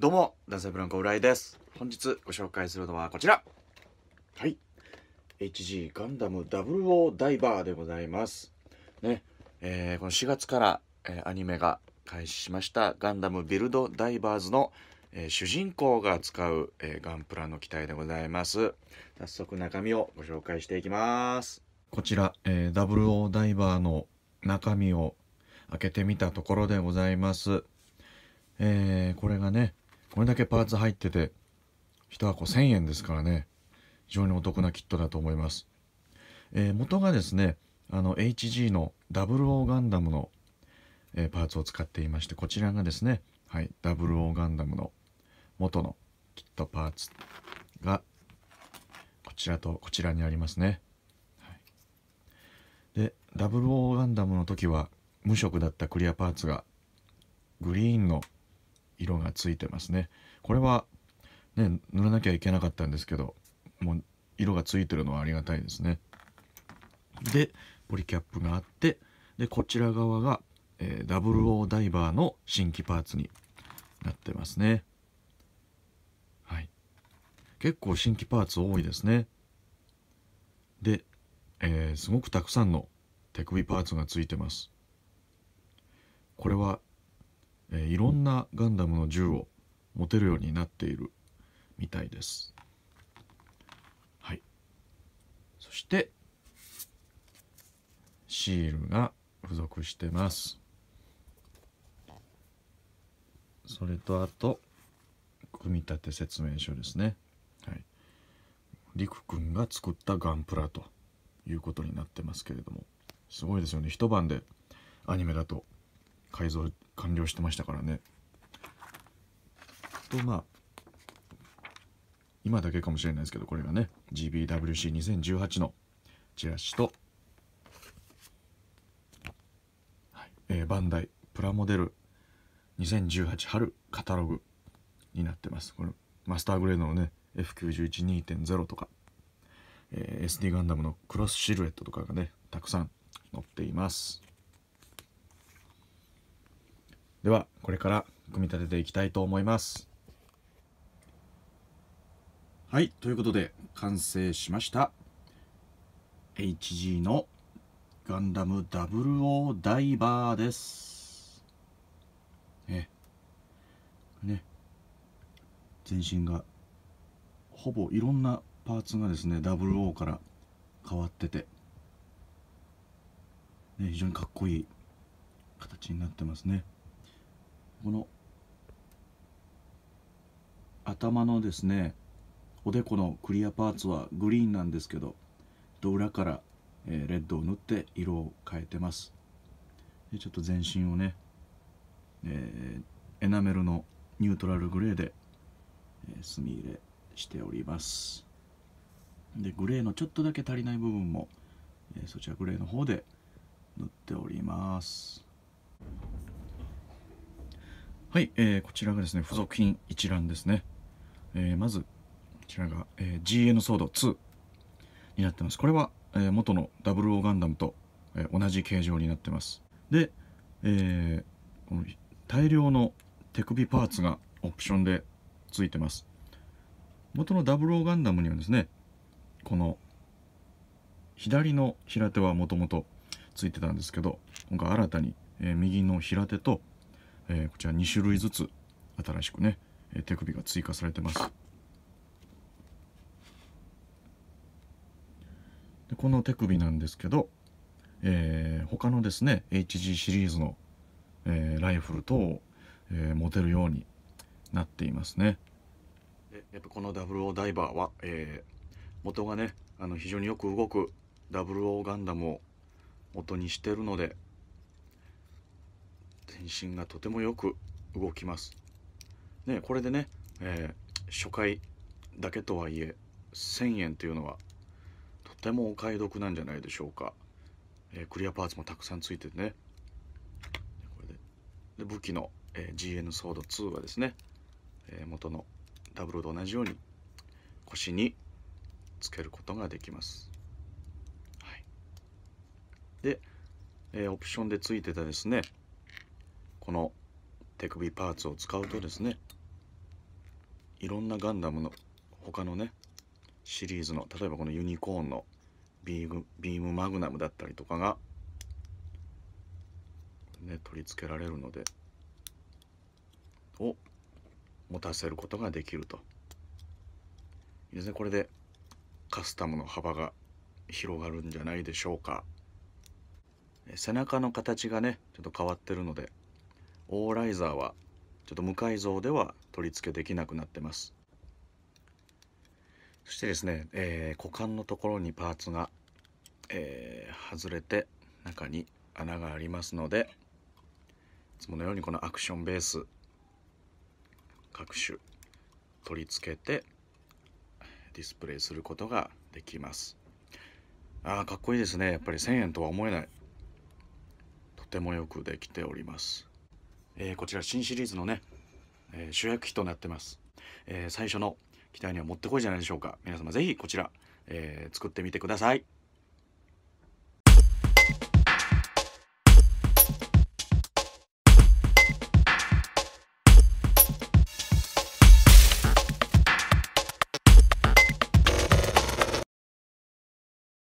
どうも、男性ブランコ浦井です。本日ご紹介するのはこちら。はい。HG ガンダム00ダイバーでございます。ね、えー、この4月から、えー、アニメが開始しましたガンダムビルドダイバーズの、えー、主人公が使う、えガンプラの機体でございます。早速中身をご紹介していきます。こちら、えー、0 o ダイバーの中身を開けてみたところでございます。えこれがね、これだけパーツ入ってて1箱1000円ですからね非常にお得なキットだと思います、えー、元がですねあの HG の00ガンダムの、えー、パーツを使っていましてこちらがですね、はい、00ガンダムの元のキットパーツがこちらとこちらにありますね、はい、で00ガンダムの時は無色だったクリアパーツがグリーンの色がついてますねこれはね塗らなきゃいけなかったんですけどもう色がついてるのはありがたいですねでポリキャップがあってでこちら側が、えル0ーダイバーの新規パーツになってますねはい結構新規パーツ多いですねで、えー、すごくたくさんの手首パーツがついてますこれはえいろんなガンダムの銃を持てるようになっているみたいです。はい、そしてシールが付属してます。それとあと組み立て説明書ですね。はい、りくくんが作ったガンプラということになってますけれどもすごいですよね一晩でアニメだと改造完了してましたからねとまあ今だけかもしれないですけどこれがね GBWC2018 のチラシと、はいえー、バンダイプラモデル2018春カタログになってますこれマスターグレードのね F912.0 とか、えー、SD ガンダムのクロスシルエットとかがねたくさん載っていますではこれから組み立てていきたいと思いますはいということで完成しました HG のガンダム00ダイバーですねね全身がほぼいろんなパーツがですね00から変わってて、ね、非常にかっこいい形になってますねこの頭のですねおでこのクリアパーツはグリーンなんですけど裏から、えレッドを塗って色を変えてますでちょっと全身をね、えー、エナメルのニュートラルグレーで、墨入れしておりますでグレーのちょっとだけ足りない部分も、えそちらグレーの方で塗っておりますはい、えー、こちらがですね、付属品一覧ですね。えー、まず、こちらが、えー、GN ソード2になってます。これは、えー、元のダブルオーガンダムと、えー、同じ形状になってます。で、えー、この大量の手首パーツがオプションで付いてます。元のダブルオーガンダムにはですね、この左の平手はもともと付いてたんですけど、今回新たに、えー、右の平手とえー、こちら2種類ずつ新しくね、え手首が追加されてますでこの手首なんですけど、えー、他のですね HG シリーズの、えー、ライフル等を、えー、持てるようになっていますねやっぱこの WO ダイバーは、えー、元がねあの非常によく動く WO ガンダムを元にしてるので全身がとてもよく動きます。ね、これでね、えー、初回だけとはいえ1000円というのはとてもお買い得なんじゃないでしょうか、えー、クリアパーツもたくさんついててねこれで武器の、えー、GN ソード2はですね、え元のダブルと同じように腰につけることができます、はい、で、えオプションでついてたですねこの手首パーツを使うとですねいろんなガンダムの他のねシリーズの例えばこのユニコーンのビーグビームマグナムだったりとかが、ね、取り付けられるのでを持たせることができるといいですねこれでカスタムの幅が広がるんじゃないでしょうか背中の形がねちょっと変わってるのでオーライザーはちょっと無改造では取り付けできなくなってますそしてですね、えー、股間のところにパーツが、えー、外れて中に穴がありますのでいつものようにこのアクションベース各種取り付けてディスプレイすることができますああかっこいいですねやっぱり1000円とは思えないとてもよくできておりますえー、こちら新シリーズのね、えー、主役費となってます、えー、最初の期待にはもってこいじゃないでしょうか皆様是非こちら、え作ってみてください